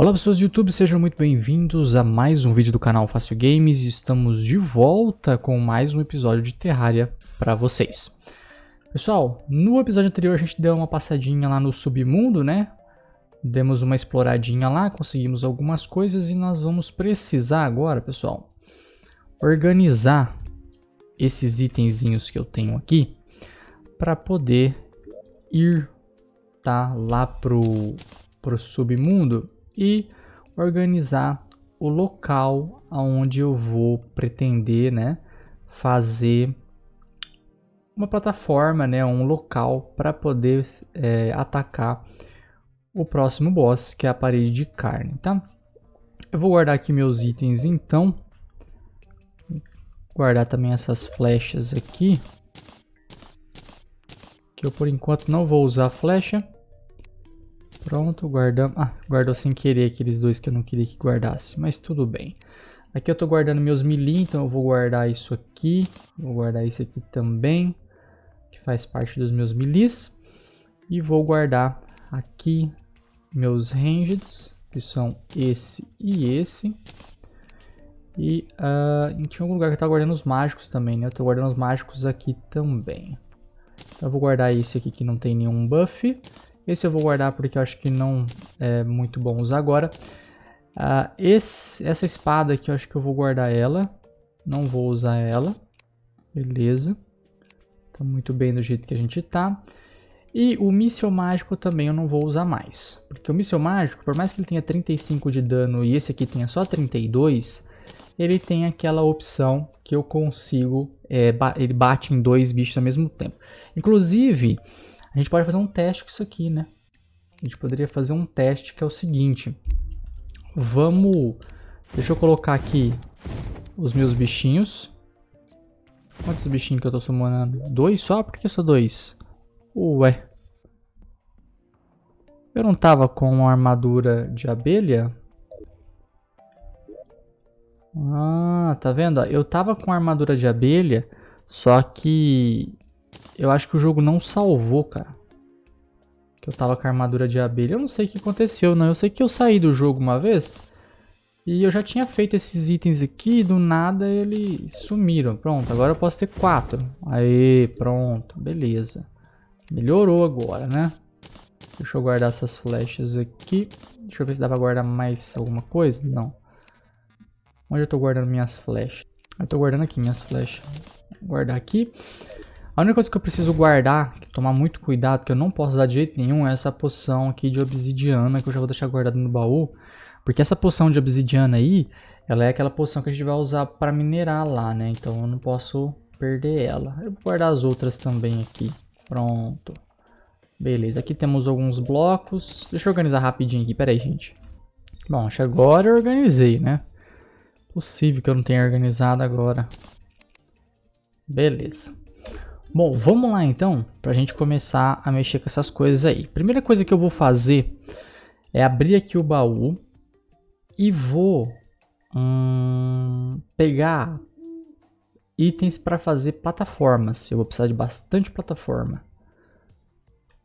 Olá pessoas do YouTube, sejam muito bem-vindos a mais um vídeo do canal Fácil Games estamos de volta com mais um episódio de Terraria para vocês. Pessoal, no episódio anterior a gente deu uma passadinha lá no submundo, né? Demos uma exploradinha lá, conseguimos algumas coisas e nós vamos precisar agora, pessoal, organizar esses itenzinhos que eu tenho aqui para poder ir tá lá pro, pro submundo e organizar o local aonde eu vou pretender, né, fazer uma plataforma, né, um local para poder é, atacar o próximo boss, que é a parede de carne, tá? Eu vou guardar aqui meus itens então. Guardar também essas flechas aqui. Que eu por enquanto não vou usar flecha. Pronto, guardamos. Ah, guardou sem querer aqueles dois que eu não queria que guardasse, mas tudo bem. Aqui eu tô guardando meus melee, então eu vou guardar isso aqui. Vou guardar isso aqui também, que faz parte dos meus milis E vou guardar aqui meus ranged que são esse e esse. E uh, ah, tinha algum lugar que eu tava guardando os mágicos também, né? Eu tô guardando os mágicos aqui também. Então eu vou guardar esse aqui que não tem nenhum buff. Esse eu vou guardar porque eu acho que não é muito bom usar agora. Ah, esse, essa espada aqui eu acho que eu vou guardar ela. Não vou usar ela. Beleza. Tá muito bem do jeito que a gente tá. E o míssil mágico também eu não vou usar mais. Porque o míssil mágico, por mais que ele tenha 35 de dano e esse aqui tenha só 32, ele tem aquela opção que eu consigo... É, ele bate em dois bichos ao mesmo tempo. Inclusive, a gente pode fazer um teste com isso aqui, né? A gente poderia fazer um teste que é o seguinte. Vamos... Deixa eu colocar aqui os meus bichinhos. Quantos bichinhos que eu tô sumando? Dois só? Por que só dois? Ué. Eu não tava com uma armadura de abelha? Ah, tá vendo? Eu tava com armadura de abelha, só que eu acho que o jogo não salvou, cara. Que eu tava com a armadura de abelha. Eu não sei o que aconteceu, não. Né? Eu sei que eu saí do jogo uma vez. E eu já tinha feito esses itens aqui. Do nada eles sumiram. Pronto, agora eu posso ter quatro. Aí, pronto. Beleza. Melhorou agora, né? Deixa eu guardar essas flechas aqui. Deixa eu ver se dá pra guardar mais alguma coisa. Não. Onde eu tô guardando minhas flechas? Eu tô guardando aqui minhas flechas. Vou guardar aqui. A única coisa que eu preciso guardar, tomar muito cuidado, que eu não posso usar de jeito nenhum, é essa poção aqui de obsidiana, que eu já vou deixar guardada no baú. Porque essa poção de obsidiana aí, ela é aquela poção que a gente vai usar para minerar lá, né? Então eu não posso perder ela. Eu vou guardar as outras também aqui. Pronto. Beleza, aqui temos alguns blocos. Deixa eu organizar rapidinho aqui, peraí, gente. Bom, acho agora eu organizei, né? Possível que eu não tenha organizado agora. Beleza. Bom, vamos lá então para a gente começar a mexer com essas coisas aí. Primeira coisa que eu vou fazer é abrir aqui o baú e vou hum, pegar itens para fazer plataformas. Eu vou precisar de bastante plataforma.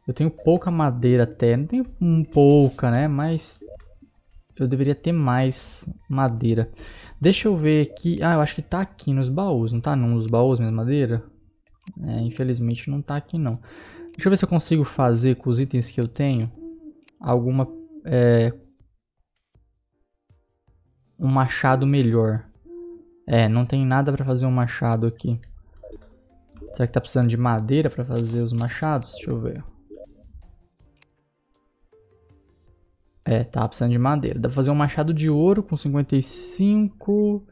Eu tenho pouca madeira até, não tenho um, pouca, né? Mas eu deveria ter mais madeira. Deixa eu ver aqui. Ah, eu acho que tá aqui nos baús, não tá num dos baús mesmo madeira? É, infelizmente não tá aqui não. Deixa eu ver se eu consigo fazer com os itens que eu tenho alguma... É, um machado melhor. É, não tem nada pra fazer um machado aqui. Será que tá precisando de madeira pra fazer os machados? Deixa eu ver. É, tá precisando de madeira. Dá pra fazer um machado de ouro com 55...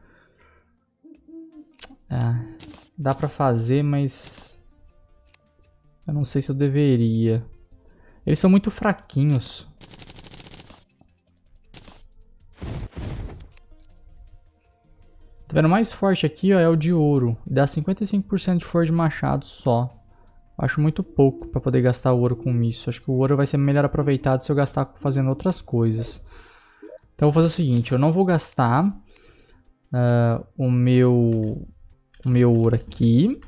Ah, Dá pra fazer, mas... Eu não sei se eu deveria. Eles são muito fraquinhos. Tá vendo? mais forte aqui ó, é o de ouro. Dá 55% de força de machado só. Acho muito pouco pra poder gastar ouro com isso. Acho que o ouro vai ser melhor aproveitado se eu gastar fazendo outras coisas. Então eu vou fazer o seguinte, eu não vou gastar uh, o meu o meu ouro aqui.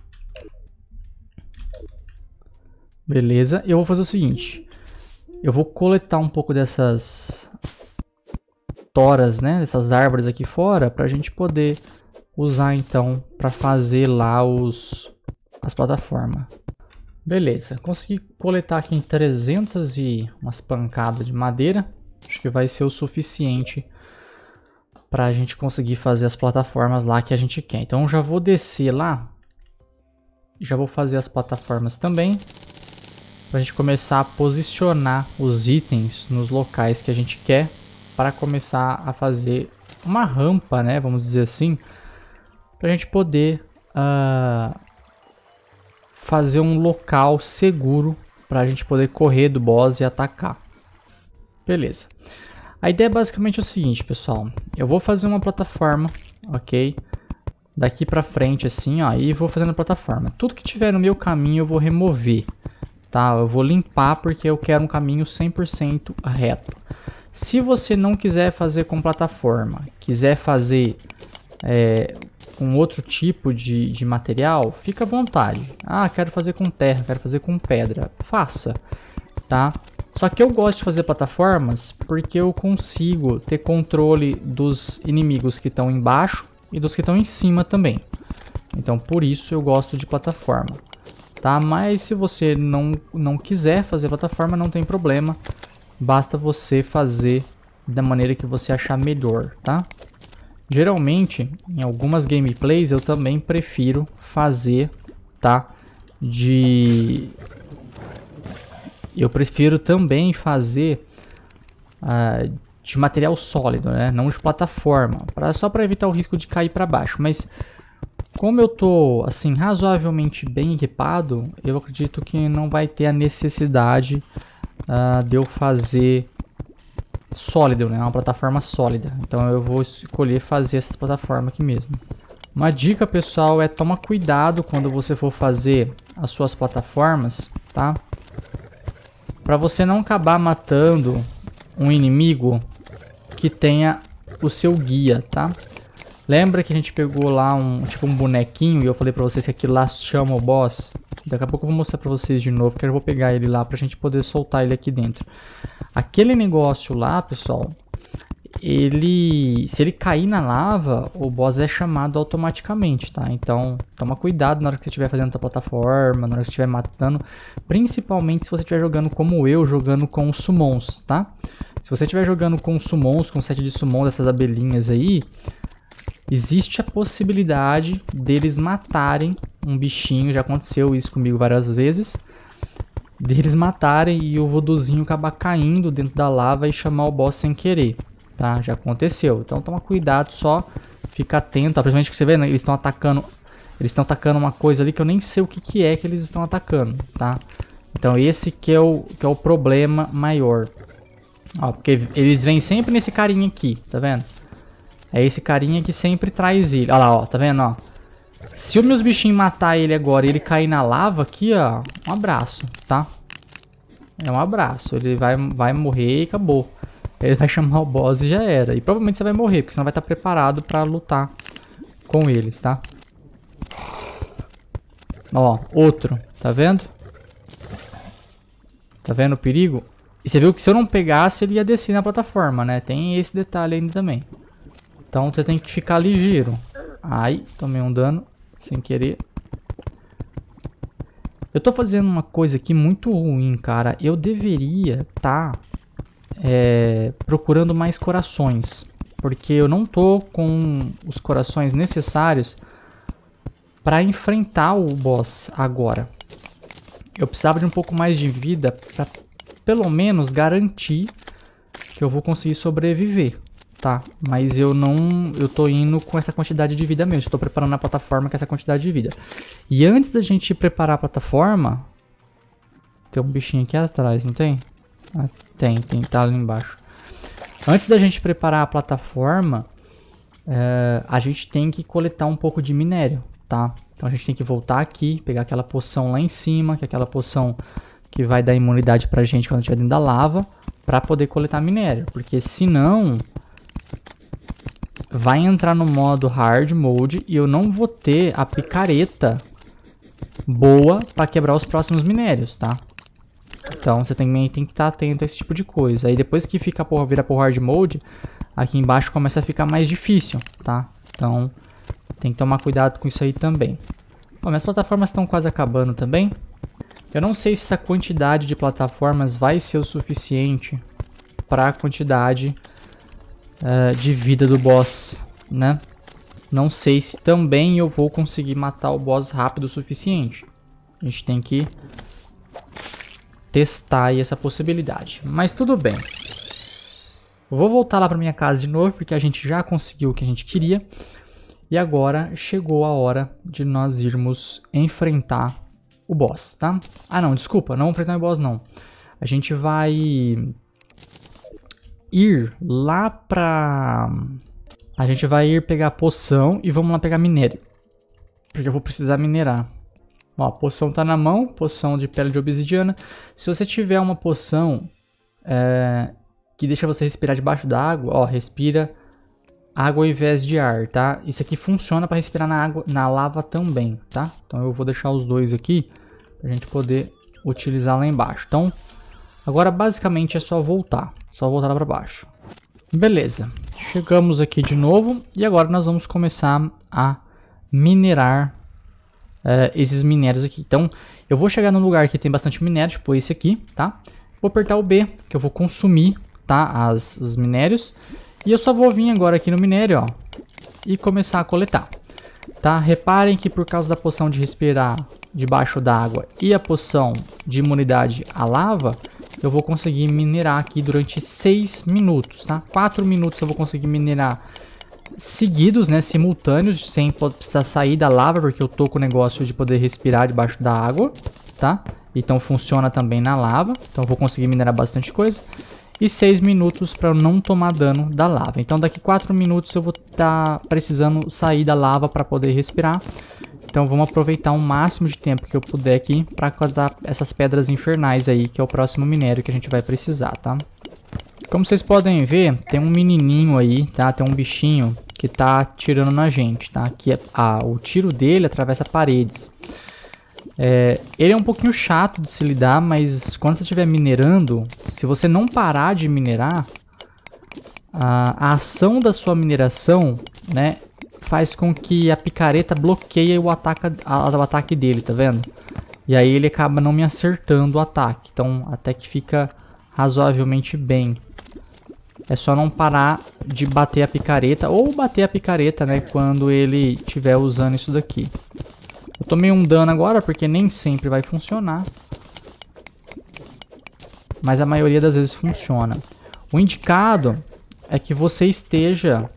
Beleza, eu vou fazer o seguinte. Eu vou coletar um pouco dessas toras, né? Dessas árvores aqui fora, pra gente poder usar então pra fazer lá os as plataformas. Beleza, consegui coletar aqui em 300 e umas pancadas de madeira. Acho que vai ser o suficiente para a gente conseguir fazer as plataformas lá que a gente quer. Então já vou descer lá, já vou fazer as plataformas também, para a gente começar a posicionar os itens nos locais que a gente quer, para começar a fazer uma rampa, né, vamos dizer assim, para a gente poder uh, fazer um local seguro para a gente poder correr do boss e atacar. Beleza. A ideia é basicamente o seguinte, pessoal. Eu vou fazer uma plataforma, ok? Daqui pra frente, assim, ó. E vou fazendo a plataforma. Tudo que tiver no meu caminho eu vou remover, tá? Eu vou limpar porque eu quero um caminho 100% reto. Se você não quiser fazer com plataforma, quiser fazer é, com outro tipo de, de material, fica à vontade. Ah, quero fazer com terra, quero fazer com pedra. Faça, tá? Só que eu gosto de fazer plataformas porque eu consigo ter controle dos inimigos que estão embaixo e dos que estão em cima também. Então por isso eu gosto de plataforma. Tá? Mas se você não, não quiser fazer plataforma, não tem problema. Basta você fazer da maneira que você achar melhor, tá? Geralmente, em algumas gameplays, eu também prefiro fazer, tá? De eu prefiro também fazer ah, de material sólido, né? não de plataforma, pra, só para evitar o risco de cair para baixo. Mas como eu estou assim, razoavelmente bem equipado, eu acredito que não vai ter a necessidade ah, de eu fazer sólido, né? uma plataforma sólida. Então eu vou escolher fazer essa plataforma aqui mesmo. Uma dica, pessoal, é tomar cuidado quando você for fazer as suas plataformas, tá? Pra você não acabar matando um inimigo que tenha o seu guia, tá? Lembra que a gente pegou lá um tipo um bonequinho e eu falei pra vocês que aquilo lá chama o boss? Daqui a pouco eu vou mostrar pra vocês de novo, que eu vou pegar ele lá pra gente poder soltar ele aqui dentro. Aquele negócio lá, pessoal, ele, se ele cair na lava, o boss é chamado automaticamente, tá? Então, toma cuidado na hora que você estiver fazendo a plataforma, na hora que você estiver matando, principalmente se você estiver jogando como eu, jogando com summons, tá? Se você estiver jogando com summons, com set de summons essas abelhinhas aí, existe a possibilidade deles matarem um bichinho, já aconteceu isso comigo várias vezes, deles matarem e o voduzinho acabar caindo dentro da lava e chamar o boss sem querer tá? Já aconteceu. Então toma cuidado só, fica atento. Tá? Principalmente que você vê, né? eles estão atacando, eles estão atacando uma coisa ali que eu nem sei o que, que é que eles estão atacando, tá? Então esse que é o, que é o problema maior. Ó, porque eles vêm sempre nesse carinha aqui, tá vendo? É esse carinha que sempre traz ele. Olha lá, ó, tá vendo, ó? Se os meus bichinhos matar ele agora e ele cair na lava aqui, ó, um abraço, tá? É um abraço, ele vai, vai morrer e acabou. Ele vai tá chamar o boss e já era. E provavelmente você vai morrer, porque você não vai estar preparado pra lutar com eles, tá? Ó, outro. Tá vendo? Tá vendo o perigo? E você viu que se eu não pegasse, ele ia descer na plataforma, né? Tem esse detalhe ainda também. Então você tem que ficar ligeiro. Ai, tomei um dano. Sem querer. Eu tô fazendo uma coisa aqui muito ruim, cara. Eu deveria tá é, procurando mais corações, porque eu não tô com os corações necessários para enfrentar o boss agora. Eu precisava de um pouco mais de vida para pelo menos garantir que eu vou conseguir sobreviver, tá? Mas eu não, eu tô indo com essa quantidade de vida mesmo. Estou preparando a plataforma com essa quantidade de vida. E antes da gente preparar a plataforma, tem um bichinho aqui atrás, não tem? Ah, tem, tem, tá ali embaixo. Antes da gente preparar a plataforma, uh, a gente tem que coletar um pouco de minério, tá? Então a gente tem que voltar aqui, pegar aquela poção lá em cima, que é aquela poção que vai dar imunidade pra gente quando estiver dentro da lava, pra poder coletar minério. Porque senão, vai entrar no modo Hard Mode e eu não vou ter a picareta boa pra quebrar os próximos minérios, tá? Então você também tem que estar tá atento a esse tipo de coisa. Aí depois que fica porra, vira pro hard mode, aqui embaixo começa a ficar mais difícil, tá? Então tem que tomar cuidado com isso aí também. Bom, minhas plataformas estão quase acabando também. Eu não sei se essa quantidade de plataformas vai ser o suficiente para a quantidade uh, de vida do boss, né? Não sei se também eu vou conseguir matar o boss rápido o suficiente. A gente tem que testar aí essa possibilidade. Mas tudo bem. Vou voltar lá para minha casa de novo, porque a gente já conseguiu o que a gente queria. E agora chegou a hora de nós irmos enfrentar o boss, tá? Ah não, desculpa, não enfrentar o boss não. A gente vai ir lá pra... A gente vai ir pegar poção e vamos lá pegar minério. Porque eu vou precisar minerar. Ó, a poção tá na mão, poção de pele de obsidiana. Se você tiver uma poção é, que deixa você respirar debaixo da água, ó, respira água ao invés de ar, tá? Isso aqui funciona para respirar na água, na lava também, tá? Então eu vou deixar os dois aqui pra gente poder utilizar lá embaixo. Então, agora basicamente é só voltar, só voltar lá para baixo. Beleza, chegamos aqui de novo e agora nós vamos começar a minerar uh, esses minérios aqui. Então, eu vou chegar num lugar que tem bastante minério, tipo esse aqui, tá? Vou apertar o B, que eu vou consumir, tá? As, os minérios. E eu só vou vir agora aqui no minério, ó, e começar a coletar, tá? Reparem que por causa da poção de respirar debaixo da água e a poção de imunidade à lava, eu vou conseguir minerar aqui durante 6 minutos, tá? 4 minutos eu vou conseguir minerar seguidos, né, simultâneos, sem precisar sair da lava, porque eu tô com o negócio de poder respirar debaixo da água, tá? Então funciona também na lava, então eu vou conseguir minerar bastante coisa. E 6 minutos para eu não tomar dano da lava. Então daqui 4 minutos eu vou estar tá precisando sair da lava para poder respirar. Então vamos aproveitar o máximo de tempo que eu puder aqui para coletar essas pedras infernais aí, que é o próximo minério que a gente vai precisar, tá? Como vocês podem ver, tem um menininho aí, tá? Tem um bichinho que tá atirando na gente, tá? Que é, a, o tiro dele atravessa paredes. É, ele é um pouquinho chato de se lidar, mas quando você estiver minerando, se você não parar de minerar, a, a ação da sua mineração, né, faz com que a picareta bloqueie o ataque, a, o ataque dele, tá vendo? E aí ele acaba não me acertando o ataque, então até que fica razoavelmente bem. É só não parar de bater a picareta ou bater a picareta, né, quando ele estiver usando isso daqui. Eu tomei um dano agora porque nem sempre vai funcionar. Mas a maioria das vezes funciona. O indicado é que você esteja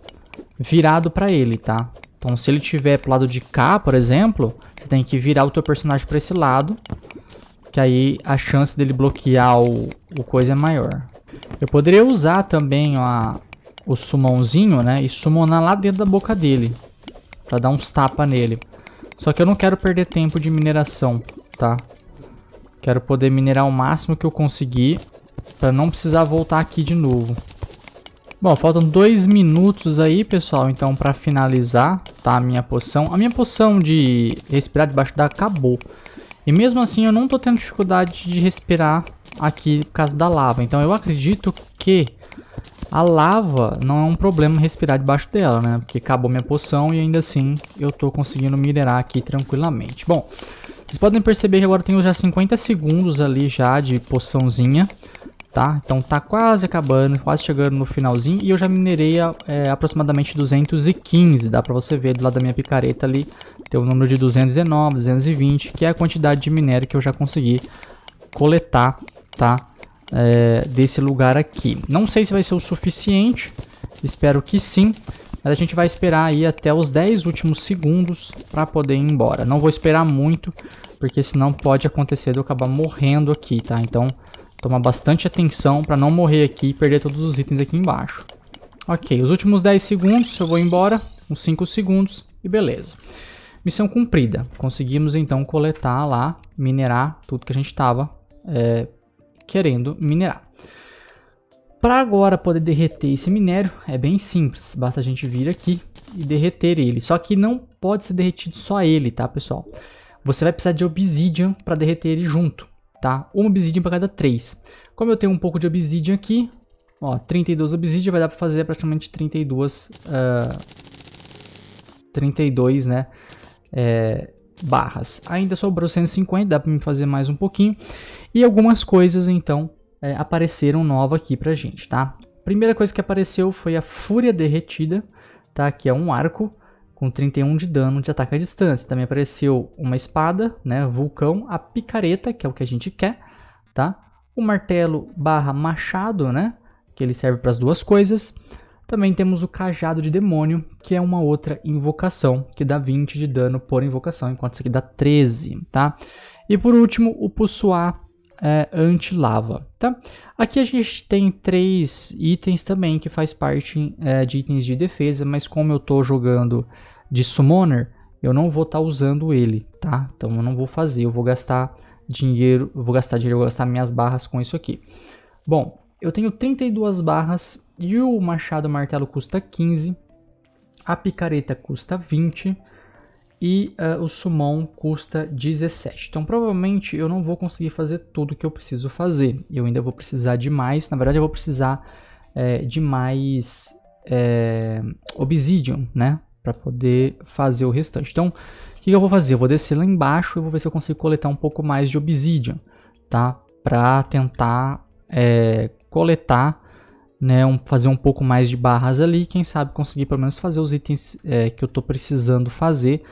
virado para ele, tá? Então, se ele estiver pro lado de cá, por exemplo, você tem que virar o teu personagem para esse lado, que aí a chance dele bloquear o, o coisa é maior. Eu poderia usar também o sumãozinho, né? E sumonar lá dentro da boca dele. Pra dar uns tapas nele. Só que eu não quero perder tempo de mineração, tá? Quero poder minerar o máximo que eu conseguir. Pra não precisar voltar aqui de novo. Bom, faltam dois minutos aí, pessoal. Então, pra finalizar, tá? A minha poção. A minha poção de respirar debaixo da acabou. E mesmo assim, eu não tô tendo dificuldade de respirar aqui por causa da lava. Então eu acredito que a lava não é um problema respirar debaixo dela, né? Porque acabou minha poção e ainda assim eu tô conseguindo minerar aqui tranquilamente. Bom, vocês podem perceber que agora tenho já 50 segundos ali já de poçãozinha, tá? Então tá quase acabando, quase chegando no finalzinho e eu já minerei é, aproximadamente 215. Dá pra você ver do lado da minha picareta ali, tem o número de 219, 220, que é a quantidade de minério que eu já consegui coletar tá? É, desse lugar aqui. Não sei se vai ser o suficiente, espero que sim. Mas a gente vai esperar aí até os 10 últimos segundos para poder ir embora. Não vou esperar muito, porque senão pode acontecer de eu acabar morrendo aqui, tá? Então, tomar bastante atenção para não morrer aqui e perder todos os itens aqui embaixo. Ok, os últimos 10 segundos, eu vou embora, uns 5 segundos e beleza. Missão cumprida. Conseguimos então coletar lá, minerar tudo que a gente estava é, querendo minerar. Para agora poder derreter esse minério é bem simples, basta a gente vir aqui e derreter ele. Só que não pode ser derretido só ele, tá pessoal? Você vai precisar de obsidian para derreter ele junto, tá? Uma obsidian para cada três. Como eu tenho um pouco de obsidian aqui, ó, 32 obsidian vai dar para fazer praticamente 32, uh, 32, né? É, barras. Ainda sobrou 150, dá para me fazer mais um pouquinho. E algumas coisas então é, apareceram novas aqui pra gente, tá? Primeira coisa que apareceu foi a Fúria Derretida, tá? Que é um arco com 31 de dano de ataque à distância. Também apareceu uma espada, né? Vulcão, a picareta, que é o que a gente quer, tá? O martelo barra machado, né? Que ele serve para as duas coisas. Também temos o Cajado de Demônio, que é uma outra invocação, que dá 20 de dano por invocação, enquanto isso aqui dá 13, tá? E por último, o Possuar é, Anti-Lava, tá? Aqui a gente tem três itens também que faz parte é, de itens de defesa, mas como eu tô jogando de Summoner, eu não vou estar tá usando ele, tá? Então eu não vou fazer, eu vou gastar dinheiro, vou gastar dinheiro, vou gastar minhas barras com isso aqui. Bom, eu tenho 32 barras e o machado martelo custa 15. A picareta custa 20. E uh, o sumão custa 17. Então provavelmente eu não vou conseguir fazer tudo que eu preciso fazer. Eu ainda vou precisar de mais. Na verdade eu vou precisar é, de mais é, obsidian, né? Para poder fazer o restante. Então o que eu vou fazer? Eu vou descer lá embaixo e vou ver se eu consigo coletar um pouco mais de obsidian. Tá? Para tentar é, coletar né, um, fazer um pouco mais de barras ali, quem sabe conseguir pelo menos fazer os itens é, que eu estou precisando fazer,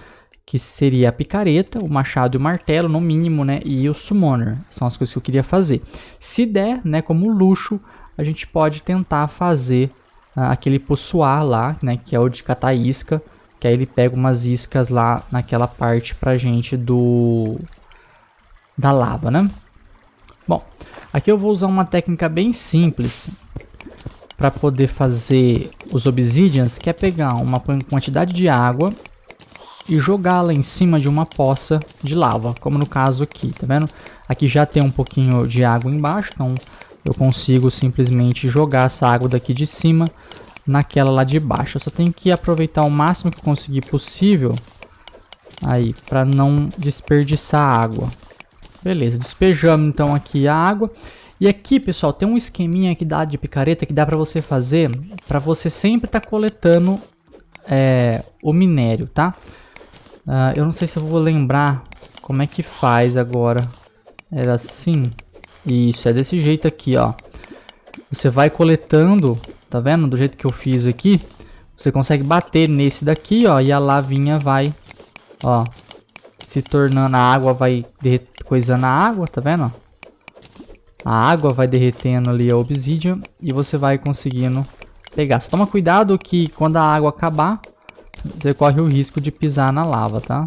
que seria a picareta, o machado e o martelo, no mínimo, né, e o summoner, são as coisas que eu queria fazer. Se der, né, como luxo, a gente pode tentar fazer ah, aquele possuar lá, né, que é o de catar isca, que aí ele pega umas iscas lá naquela parte pra gente do... da lava, né? Bom, aqui eu vou usar uma técnica bem simples, para poder fazer os obsidians, que é pegar uma quantidade de água e jogá-la em cima de uma poça de lava, como no caso aqui, tá vendo? Aqui já tem um pouquinho de água embaixo, então eu consigo simplesmente jogar essa água daqui de cima naquela lá de baixo. Eu só tenho que aproveitar o máximo que conseguir possível aí para não desperdiçar água. Beleza, despejamos então aqui a água. E aqui, pessoal, tem um esqueminha que dá de picareta que dá para você fazer para você sempre estar tá coletando é, o minério, tá? Uh, eu não sei se eu vou lembrar como é que faz agora. Era assim. Isso, é desse jeito aqui, ó. Você vai coletando, tá vendo? Do jeito que eu fiz aqui. Você consegue bater nesse daqui, ó. E a lavinha vai, ó. Se tornando a água, vai coisando a água, tá vendo? a água vai derretendo ali a é obsidian e você vai conseguindo pegar. Só toma cuidado que quando a água acabar, você corre o risco de pisar na lava, tá?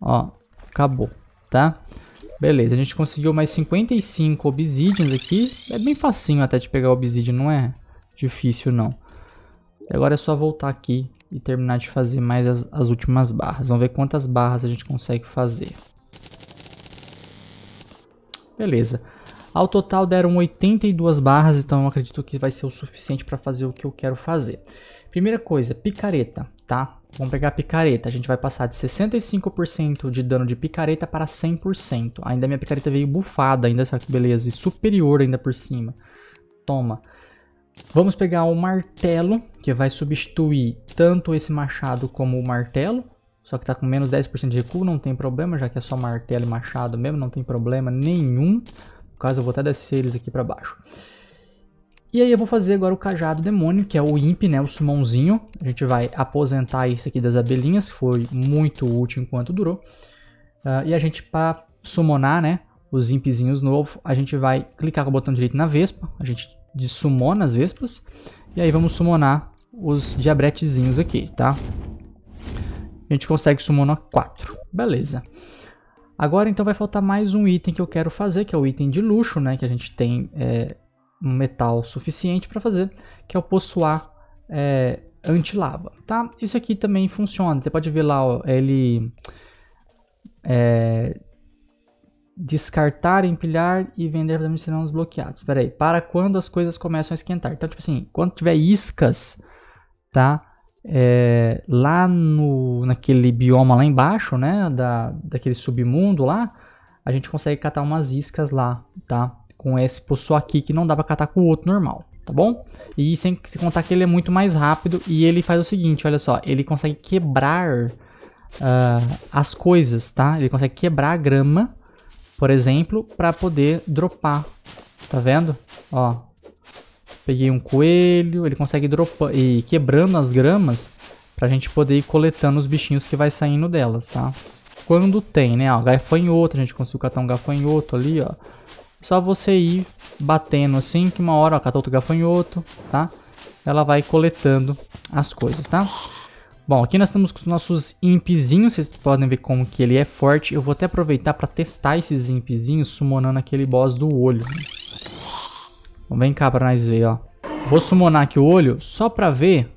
Ó, acabou, tá? Beleza, a gente conseguiu mais 55 obsidians aqui. É bem facinho até de pegar obsidian, não é difícil não. E agora é só voltar aqui e terminar de fazer mais as, as últimas barras. Vamos ver quantas barras a gente consegue fazer. Beleza. Ao total deram 82 barras, então eu acredito que vai ser o suficiente para fazer o que eu quero fazer. Primeira coisa, picareta, tá? Vamos pegar a picareta. A gente vai passar de 65% de dano de picareta para 100%. Ainda minha picareta veio bufada, ainda só que beleza, e superior ainda por cima. Toma. Vamos pegar o martelo, que vai substituir tanto esse machado como o martelo, só que tá com menos 10% de recuo, não tem problema, já que é só martelo e machado mesmo, não tem problema nenhum. No caso, eu vou até descer eles aqui pra baixo. E aí eu vou fazer agora o cajado demônio, que é o imp, né, o sumãozinho. A gente vai aposentar isso aqui das abelhinhas, que foi muito útil enquanto durou. Uh, e a gente, para summonar, né, os impzinhos novos, a gente vai clicar com o botão direito na vespa, a gente dessumona as vespas, e aí vamos summonar os diabretezinhos aqui, tá? A gente consegue summonar 4. Beleza. Agora então vai faltar mais um item que eu quero fazer, que é o item de luxo, né? Que a gente tem é, um metal suficiente para fazer, que é o possuar é, anti-lava, tá? Isso aqui também funciona. Você pode ver lá, ó, ele... É, descartar, empilhar e vender para serão desbloqueados. Espera aí, para quando as coisas começam a esquentar. Então, tipo assim, quando tiver iscas, tá? é, lá no, naquele bioma lá embaixo, né, da, daquele submundo lá, a gente consegue catar umas iscas lá, tá? Com esse poço aqui que não dá pra catar com o outro normal, tá bom? E sem se contar que ele é muito mais rápido e ele faz o seguinte, olha só, ele consegue quebrar uh, as coisas, tá? Ele consegue quebrar a grama, por exemplo, pra poder dropar, tá vendo? Ó, Peguei um coelho, ele consegue dropar e quebrando as gramas pra gente poder ir coletando os bichinhos que vai saindo delas, tá? Quando tem, né, ó, gafanhoto, a gente conseguiu catar um gafanhoto ali, ó. Só você ir batendo assim, que uma hora, ó, catou outro gafanhoto, tá? Ela vai coletando as coisas, tá? Bom, aqui nós estamos com os nossos impzinhos, vocês podem ver como que ele é forte. Eu vou até aproveitar para testar esses impzinhos, summonando aquele boss do olho. Vem cá pra nós ver, ó. Vou summonar aqui o olho só pra ver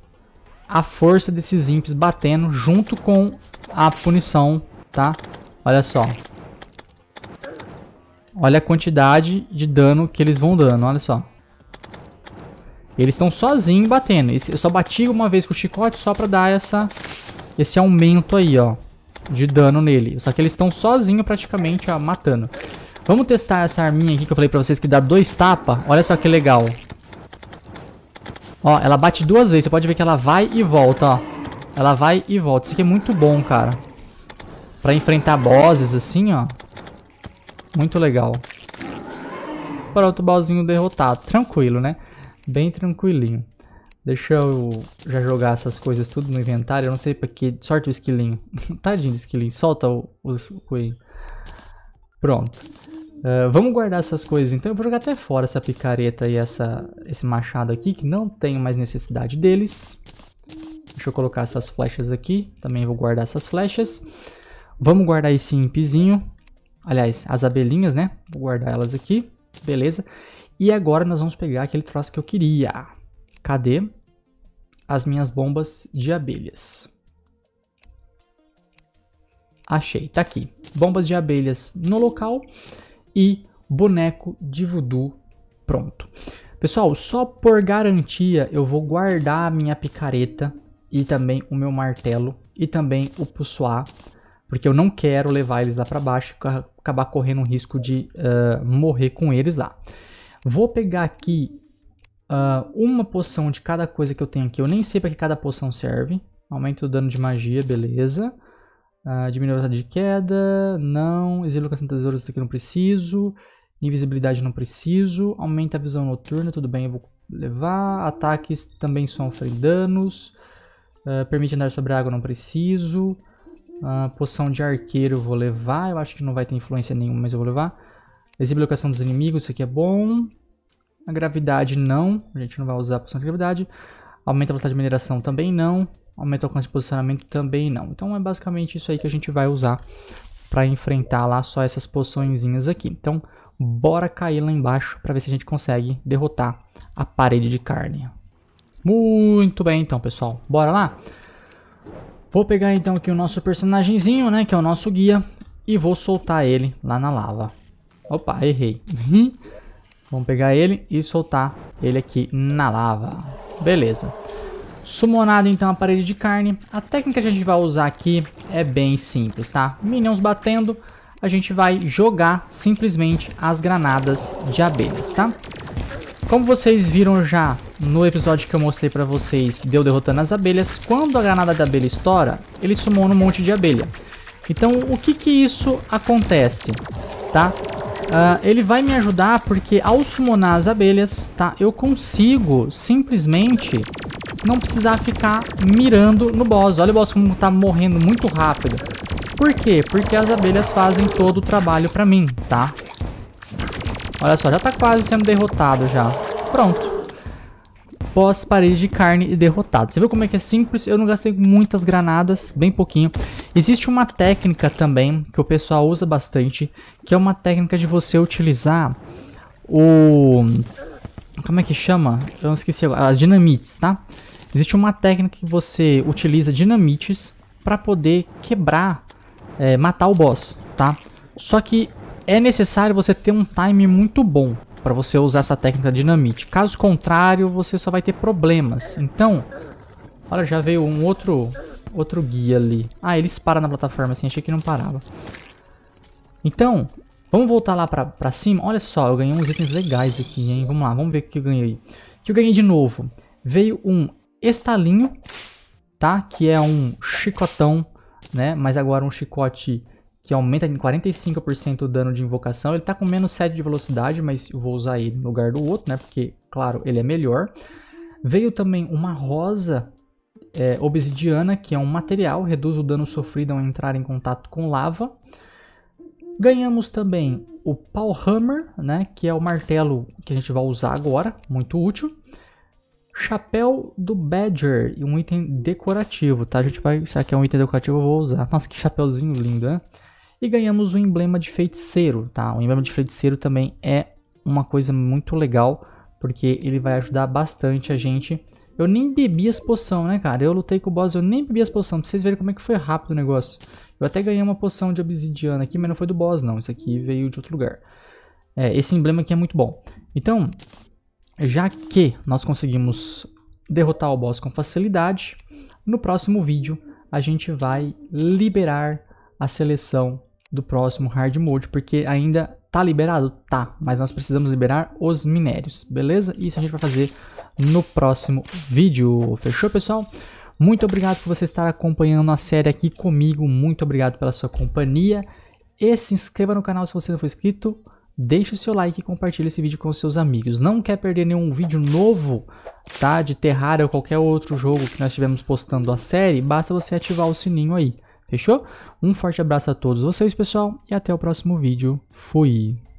a força desses imps batendo junto com a punição, tá? Olha só. Olha a quantidade de dano que eles vão dando, olha só. Eles estão sozinhos batendo. Eu só bati uma vez com o chicote só pra dar essa, esse aumento aí, ó. De dano nele. Só que eles estão sozinhos praticamente, ó, matando. Vamos testar essa arminha aqui que eu falei pra vocês que dá dois tapas. Olha só que legal. Ó, ela bate duas vezes. Você pode ver que ela vai e volta, ó. Ela vai e volta. Isso aqui é muito bom, cara. Pra enfrentar bosses assim, ó. Muito legal. Pronto, o bossinho derrotado. Tranquilo, né? Bem tranquilinho. Deixa eu já jogar essas coisas tudo no inventário. Eu não sei pra que. Sorte o esquilinho. Tadinho do esquilinho. Solta o, o coelho. Pronto. Ah, vamos guardar essas coisas então. Eu vou jogar até fora essa picareta e essa, esse machado aqui, que não tenho mais necessidade deles. Deixa eu colocar essas flechas aqui. Também vou guardar essas flechas. Vamos guardar esse impzinho. Aliás, as abelhinhas, né? Vou guardar elas aqui. Beleza. E agora nós vamos pegar aquele troço que eu queria. Cadê? As minhas bombas de abelhas. Achei, tá aqui. Bombas de abelhas no local e boneco de voodoo pronto. Pessoal, só por garantia eu vou guardar a minha picareta e também o meu martelo e também o pussoá, porque eu não quero levar eles lá para baixo e acabar correndo um risco de uh, morrer com eles lá. Vou pegar aqui uh, uma poção de cada coisa que eu tenho aqui. Eu nem sei para que cada poção serve. Aumento o dano de magia, beleza. Beleza. Uh, diminuir a velocidade de queda, não. Exílio locação de tesouros, isso aqui não preciso. Invisibilidade não preciso. Aumenta a visão noturna, tudo bem, eu vou levar. Ataques também sofrem danos. Uh, permite andar sobre água, não preciso. Uh, poção de arqueiro eu vou levar, eu acho que não vai ter influência nenhuma, mas eu vou levar. Exibe locação dos inimigos, isso aqui é bom. A gravidade não, a gente não vai usar a poção de gravidade. Aumenta a velocidade de mineração também não aumentar o alcance de posicionamento também não. Então é basicamente isso aí que a gente vai usar para enfrentar lá só essas poçõezinhas aqui. Então bora cair lá embaixo para ver se a gente consegue derrotar a parede de carne. Muito bem então pessoal, bora lá? Vou pegar então aqui o nosso personagemzinho, né, que é o nosso guia, e vou soltar ele lá na lava. Opa, errei. Vamos pegar ele e soltar ele aqui na lava. Beleza. Sumonado então a parede de carne. A técnica que a gente vai usar aqui é bem simples, tá? Minions batendo, a gente vai jogar simplesmente as granadas de abelhas, tá? Como vocês viram já no episódio que eu mostrei pra vocês, deu derrotando as abelhas, quando a granada da abelha estoura, ele sumou um monte de abelha. Então, o que que isso acontece, tá? Uh, ele vai me ajudar porque ao summonar as abelhas, tá? Eu consigo simplesmente não precisar ficar mirando no boss. Olha o boss como tá morrendo muito rápido. Por quê? Porque as abelhas fazem todo o trabalho pra mim, tá? Olha só, já tá quase sendo derrotado já. Pronto. Boss, parede de carne e derrotado. Você viu como é que é simples? Eu não gastei muitas granadas, bem pouquinho. Existe uma técnica também que o pessoal usa bastante, que é uma técnica de você utilizar o... Como é que chama? Eu não esqueci agora. As dinamites, tá? Existe uma técnica que você utiliza dinamites para poder quebrar, é, matar o boss, tá? Só que é necessário você ter um time muito bom para você usar essa técnica dinamite. Caso contrário, você só vai ter problemas. Então, olha, já veio um outro outro guia ali. Ah, eles param na plataforma assim, achei que não parava. Então, vamos voltar lá pra, pra cima. Olha só, eu ganhei uns itens legais aqui, hein. Vamos lá, vamos ver o que eu ganhei. O que eu ganhei de novo? Veio um estalinho, tá? Que é um chicotão, né? Mas agora um chicote que aumenta em 45% o dano de invocação. Ele tá com menos 7 de velocidade, mas eu vou usar ele no lugar do outro, né? Porque, claro, ele é melhor. Veio também uma rosa é, obsidiana, que é um material, reduz o dano sofrido ao entrar em contato com lava. Ganhamos também o hammer né, que é o martelo que a gente vai usar agora, muito útil. Chapéu do Badger, um item decorativo, tá? A gente vai, se aqui é um item decorativo, eu vou usar. Nossa, que chapéuzinho lindo, né? E ganhamos o emblema de feiticeiro, tá? O emblema de feiticeiro também é uma coisa muito legal, porque ele vai ajudar bastante a gente eu nem bebi as poções, né, cara? Eu lutei com o boss, eu nem bebi as poções. Pra vocês verem como é que foi rápido o negócio. Eu até ganhei uma poção de obsidiana aqui, mas não foi do boss, não. Isso aqui veio de outro lugar. É, esse emblema aqui é muito bom. Então, já que nós conseguimos derrotar o boss com facilidade, no próximo vídeo a gente vai liberar a seleção do próximo hard mode, porque ainda tá liberado? Tá, mas nós precisamos liberar os minérios, beleza? Isso a gente vai fazer no próximo vídeo. Fechou, pessoal? Muito obrigado por você estar acompanhando a série aqui comigo. Muito obrigado pela sua companhia. E se inscreva no canal se você não for inscrito. Deixe o seu like e compartilhe esse vídeo com seus amigos. Não quer perder nenhum vídeo novo, tá? De Terraria ou qualquer outro jogo que nós estivermos postando a série. Basta você ativar o sininho aí. Fechou? Um forte abraço a todos vocês, pessoal. E até o próximo vídeo. Fui!